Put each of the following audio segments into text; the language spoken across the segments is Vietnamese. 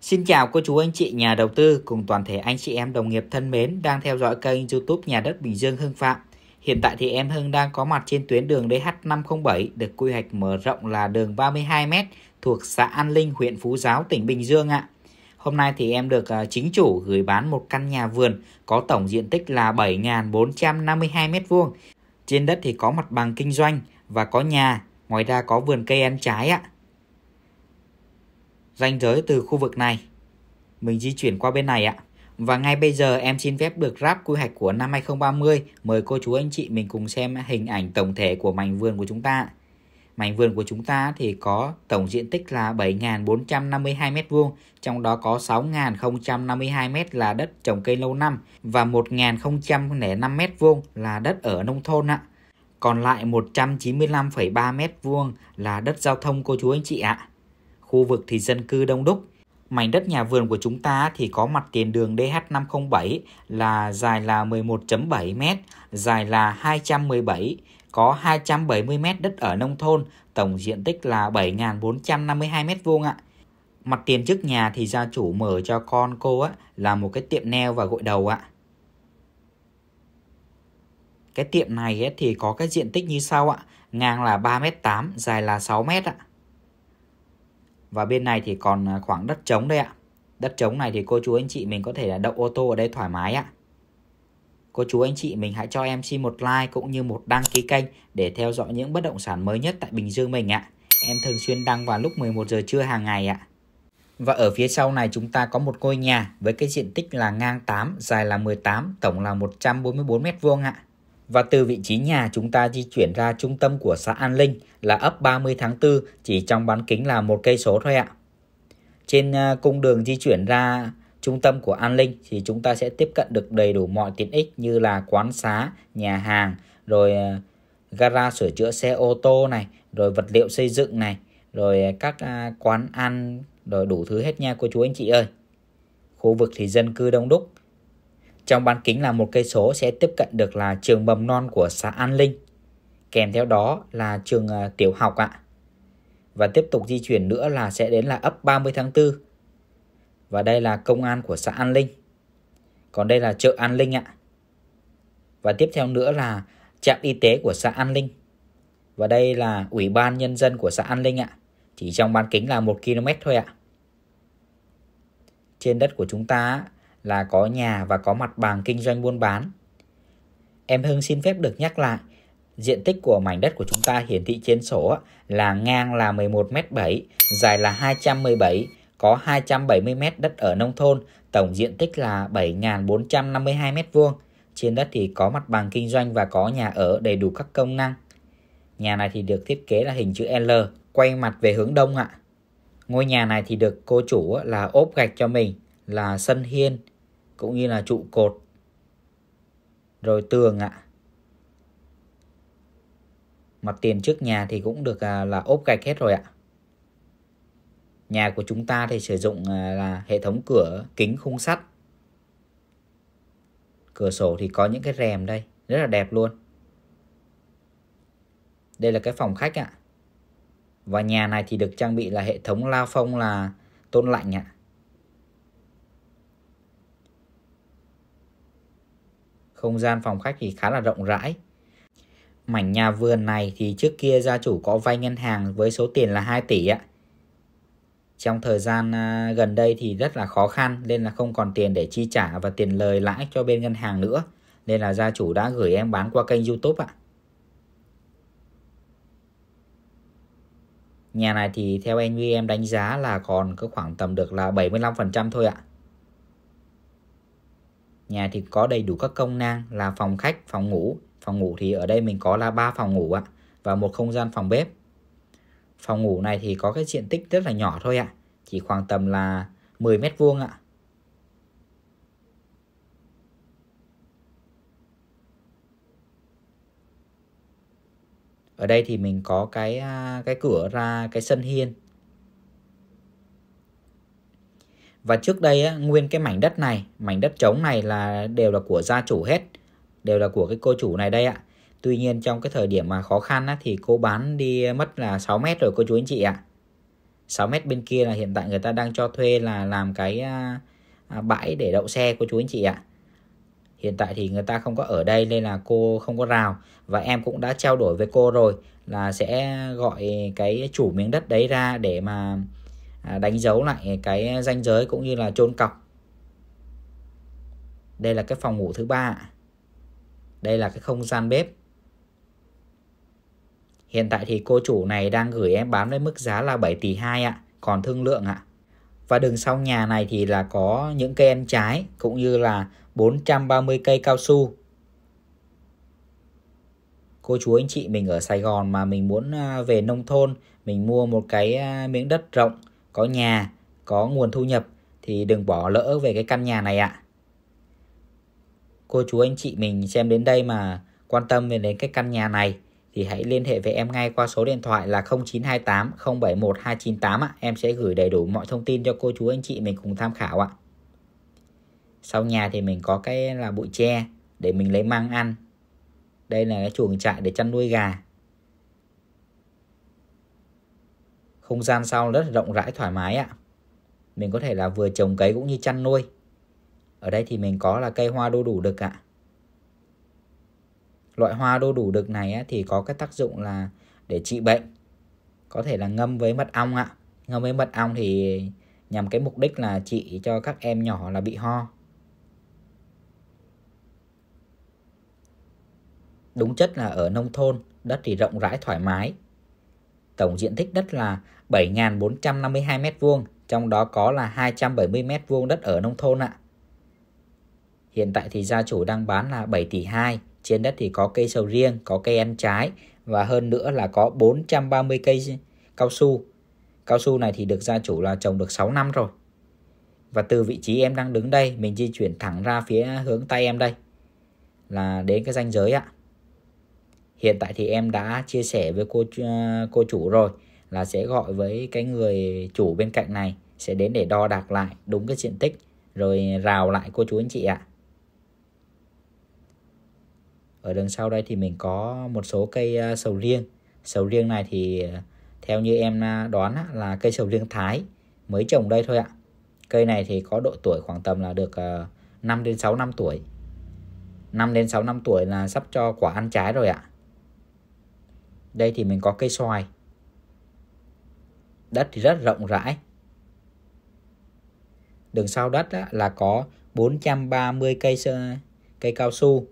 Xin chào cô chú anh chị nhà đầu tư cùng toàn thể anh chị em đồng nghiệp thân mến đang theo dõi kênh youtube Nhà đất Bình Dương Hưng Phạm. Hiện tại thì em Hưng đang có mặt trên tuyến đường DH507 được quy hoạch mở rộng là đường 32m thuộc xã An Linh, huyện Phú Giáo, tỉnh Bình Dương ạ. Hôm nay thì em được à, chính chủ gửi bán một căn nhà vườn có tổng diện tích là 7.452m2. Trên đất thì có mặt bằng kinh doanh và có nhà, ngoài ra có vườn cây ăn trái ạ ranh giới từ khu vực này. Mình di chuyển qua bên này ạ. Và ngay bây giờ em xin phép được ráp quy hoạch của năm 2030. Mời cô chú anh chị mình cùng xem hình ảnh tổng thể của mảnh vườn của chúng ta. Mảnh vườn của chúng ta thì có tổng diện tích là 7.452 m2, trong đó có 6.052 m là đất trồng cây lâu năm và 1.005 m2 là đất ở nông thôn ạ. Còn lại 195,3 m2 là đất giao thông cô chú anh chị ạ khu vực thì dân cư đông đúc. Mảnh đất nhà vườn của chúng ta thì có mặt tiền đường DH507 là dài là 11.7 m, dài là 217, có 270 m đất ở nông thôn, tổng diện tích là 7.452 m2 ạ. Mặt tiền trước nhà thì gia chủ mở cho con cô á là một cái tiệm neo và gội đầu ạ. Cái tiệm này ấy, thì có cái diện tích như sau ạ, ngang là 3m8, dài là 6m ạ và bên này thì còn à, khoảng đất trống đây ạ đất trống này thì cô chú anh chị mình có thể là đậu ô tô ở đây thoải mái ạ cô chú anh chị mình hãy cho em xin một like cũng như một đăng ký kênh để theo dõi những bất động sản mới nhất tại Bình Dương mình ạ em thường xuyên đăng vào lúc 11 giờ trưa hàng ngày ạ và ở phía sau này chúng ta có một ngôi nhà với cái diện tích là ngang 8, dài là 18, tổng là 144 m vuông ạ và từ vị trí nhà chúng ta di chuyển ra trung tâm của xã An Linh là ấp 30 tháng 4 chỉ trong bán kính là một cây số thôi ạ. Trên à, cung đường di chuyển ra trung tâm của An Linh thì chúng ta sẽ tiếp cận được đầy đủ mọi tiện ích như là quán xá, nhà hàng, rồi à, gara sửa chữa xe ô tô này, rồi vật liệu xây dựng này, rồi à, các quán ăn, rồi đủ thứ hết nha cô chú anh chị ơi. Khu vực thì dân cư đông đúc, trong bán kính là một cây số sẽ tiếp cận được là trường mầm non của xã An Linh. Kèm theo đó là trường ờ, tiểu học ạ. Và tiếp tục di chuyển nữa là sẽ đến là ấp 30 tháng 4. Và đây là công an của xã An Linh. Còn đây là chợ An Linh ạ. Và tiếp theo nữa là trạm y tế của xã An Linh. Và đây là ủy ban nhân dân của xã An Linh ạ. Chỉ trong bán kính là 1 km thôi ạ. Trên đất của chúng ta là có nhà và có mặt bằng kinh doanh buôn bán. Em Hưng xin phép được nhắc lại, diện tích của mảnh đất của chúng ta hiển thị trên sổ là ngang là 11m7, dài là 217, có 270m đất ở nông thôn, tổng diện tích là 7.452m2. Trên đất thì có mặt bằng kinh doanh và có nhà ở đầy đủ các công năng. Nhà này thì được thiết kế là hình chữ L, quay mặt về hướng đông ạ. Ngôi nhà này thì được cô chủ là ốp gạch cho mình là sân hiên cũng như là trụ cột rồi tường ạ mặt tiền trước nhà thì cũng được à, là ốp gạch hết rồi ạ nhà của chúng ta thì sử dụng à, là hệ thống cửa kính khung sắt cửa sổ thì có những cái rèm đây rất là đẹp luôn đây là cái phòng khách ạ và nhà này thì được trang bị là hệ thống lao phong là tôn lạnh ạ không gian phòng khách thì khá là rộng rãi. Mảnh nhà vườn này thì trước kia gia chủ có vay ngân hàng với số tiền là 2 tỷ ạ. Trong thời gian à, gần đây thì rất là khó khăn nên là không còn tiền để chi trả và tiền lời lãi cho bên ngân hàng nữa. Nên là gia chủ đã gửi em bán qua kênh youtube ạ. Nhà này thì theo anh em đánh giá là còn có khoảng tầm được là 75% thôi ạ nhà thì có đầy đủ các công năng là phòng khách phòng ngủ phòng ngủ thì ở đây mình có là ba phòng ngủ ạ và một không gian phòng bếp phòng ngủ này thì có cái diện tích rất là nhỏ thôi ạ chỉ khoảng tầm là 10 mét vuông ạ ở đây thì mình có cái à, cái cửa ra cái sân hiên và trước đây á, nguyên cái mảnh đất này mảnh đất trống này là đều là của gia chủ hết đều là của cái cô chủ này đây ạ tuy nhiên trong cái thời điểm mà khó khăn á, thì cô bán đi mất là 6 mét rồi cô chú anh chị ạ 6 mét bên kia là hiện tại người ta đang cho thuê là làm cái à, bãi để đậu xe cô chú anh chị ạ hiện tại thì người ta không có ở đây nên là cô không có rào và em cũng đã trao đổi với cô rồi là sẽ gọi cái chủ miếng đất đấy ra để mà À, đánh dấu lại cái ranh giới cũng như là chôn cọc đây là cái phòng ngủ thứ ba đây là cái không gian bếp hiện tại thì cô chủ này đang gửi em bán với mức giá là 7 tỷ 2 ạ còn thương lượng ạ và đường sau nhà này thì là có những cây ăn trái cũng như là 430 cây cao su cô chú anh chị mình ở Sài Gòn mà mình muốn à, về nông thôn mình mua một cái à, miếng đất rộng có nhà, có nguồn thu nhập thì đừng bỏ lỡ về cái căn nhà này ạ. Cô chú anh chị mình xem đến đây mà quan tâm về đến cái căn nhà này thì hãy liên hệ với em ngay qua số điện thoại là 0928 071 298 ạ. Em sẽ gửi đầy đủ mọi thông tin cho cô chú anh chị mình cùng tham khảo ạ. Sau nhà thì mình có cái là bụi tre để mình lấy mang ăn. Đây là cái chuồng trại để chăn nuôi gà. không gian sau rất rộng rãi thoải mái ạ mình có thể là vừa trồng cấy cũng như chăn nuôi ở đây thì mình có là cây hoa đu đủ đực ạ loại hoa đu đủ đực này thì có cái tác dụng là để trị bệnh có thể là ngâm với mật ong ạ ngâm với mật ong thì nhằm cái mục đích là trị cho các em nhỏ là bị ho đúng chất là ở nông thôn đất thì rộng rãi thoải mái tổng diện tích đất là 7.452 m2, trong đó có là 270 m2 đất ở nông thôn ạ. Hiện tại thì gia chủ đang bán là 7 tỷ 2, trên đất thì có cây sầu riêng, có cây ăn trái và hơn nữa là có 430 cây cao su. Cao su này thì được gia chủ là trồng được 6 năm rồi. Và từ vị trí em đang đứng đây, mình di chuyển thẳng ra phía hướng tay em đây là đến cái ranh giới ạ. Hiện tại thì em đã chia sẻ với cô ờ, cô chủ rồi là sẽ gọi với cái người chủ bên cạnh này sẽ đến để đo đạc lại đúng cái diện tích rồi rào lại cô chú anh chị ạ. Ở đằng sau đây thì mình có một số cây à, sầu riêng. Sầu riêng này thì à, theo như em à, đoán là cây sầu riêng Thái mới trồng đây thôi ạ. Cây này thì có độ tuổi khoảng tầm là được 5 đến 6 năm tuổi. 5 đến 6 năm tuổi là sắp cho quả ăn trái rồi ạ. Đây thì mình có cây xoài đất thì rất rộng rãi. Đường sau đất á, là có 430 cây cây cao su.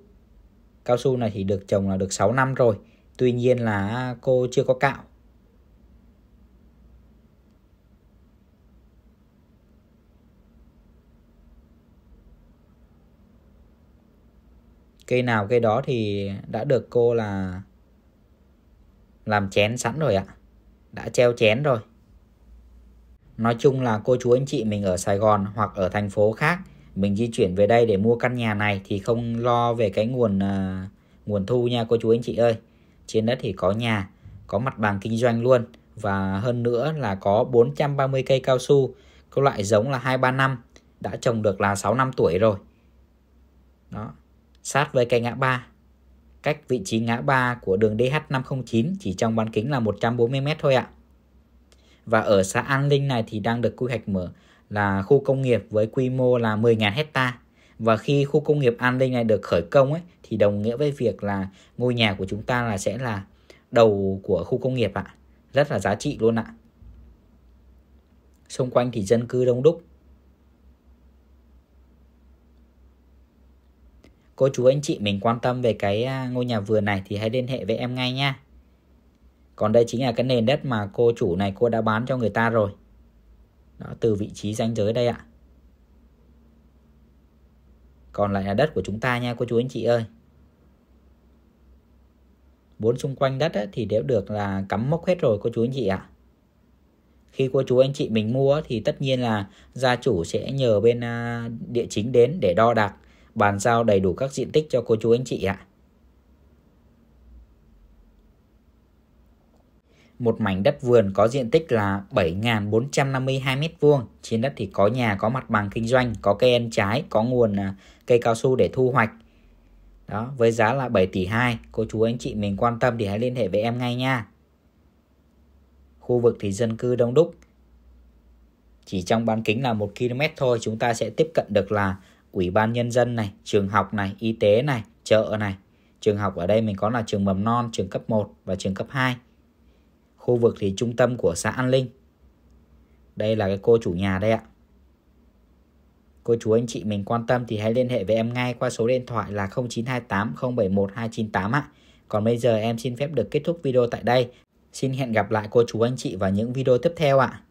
Cao su này thì được trồng là được 6 năm rồi. Tuy nhiên là cô chưa có cạo. Cây nào cây đó thì đã được cô là làm chén sẵn rồi ạ. Đã treo chén rồi. Nói chung là cô chú anh chị mình ở Sài Gòn hoặc ở thành phố khác mình di chuyển về đây để mua căn nhà này thì không lo về cái nguồn uh, nguồn thu nha cô chú anh chị ơi. Trên đất thì có nhà, có mặt bằng kinh doanh luôn và hơn nữa là có 430 cây cao su, có loại giống là 2-3 năm, đã trồng được là 6 năm tuổi rồi. Đó, sát với cây ngã ba. Cách vị trí ngã ba của đường DH509 chỉ trong bán kính là 140m thôi ạ. À. Và ở xã An Linh này thì đang được quy hoạch mở là khu công nghiệp với quy mô là 10.000 hecta. Và khi khu công nghiệp An Linh này được khởi công ấy, thì đồng nghĩa với việc là ngôi nhà của chúng ta là sẽ là đầu của khu công nghiệp ạ. Rất là giá trị luôn ạ. Xung quanh thì dân cư đông đúc. Cô chú anh chị mình quan tâm về cái à, ngôi nhà vườn này thì hãy liên hệ với em ngay nha còn đây chính là cái nền đất mà cô chủ này cô đã bán cho người ta rồi đó từ vị trí danh giới đây ạ còn lại là đất của chúng ta nha cô chú anh chị ơi bốn xung quanh đất ấy, thì đều được là cắm mốc hết rồi cô chú anh chị ạ khi cô chú anh chị mình mua thì tất nhiên là gia chủ sẽ nhờ bên à, địa chính đến để đo đạc bàn giao đầy đủ các diện tích cho cô chú anh chị ạ à. một mảnh đất vườn có diện tích là 7.452 m2. Trên đất thì có nhà, có mặt bằng kinh doanh, có cây ăn trái, có nguồn à, cây cao su để thu hoạch. Đó, với giá là 7 tỷ 2, cô chú anh chị mình quan tâm thì hãy liên hệ với em ngay nha. Khu vực thì dân cư đông đúc. Chỉ trong bán kính là 1 km thôi chúng ta sẽ tiếp cận được là ủy ban nhân dân này, trường học này, y tế này, chợ này. Trường học ở đây mình có là trường mầm non, trường cấp 1 và trường cấp 2 khu vực thì trung tâm của xã An Linh. Đây là cái cô chủ nhà đây ạ. Cô chú anh chị mình quan tâm thì hãy liên hệ với em ngay qua số điện thoại là 0928 071 298 ạ. Còn bây giờ em xin phép được kết thúc video tại đây. Xin hẹn gặp lại cô chú anh chị vào những video tiếp theo ạ.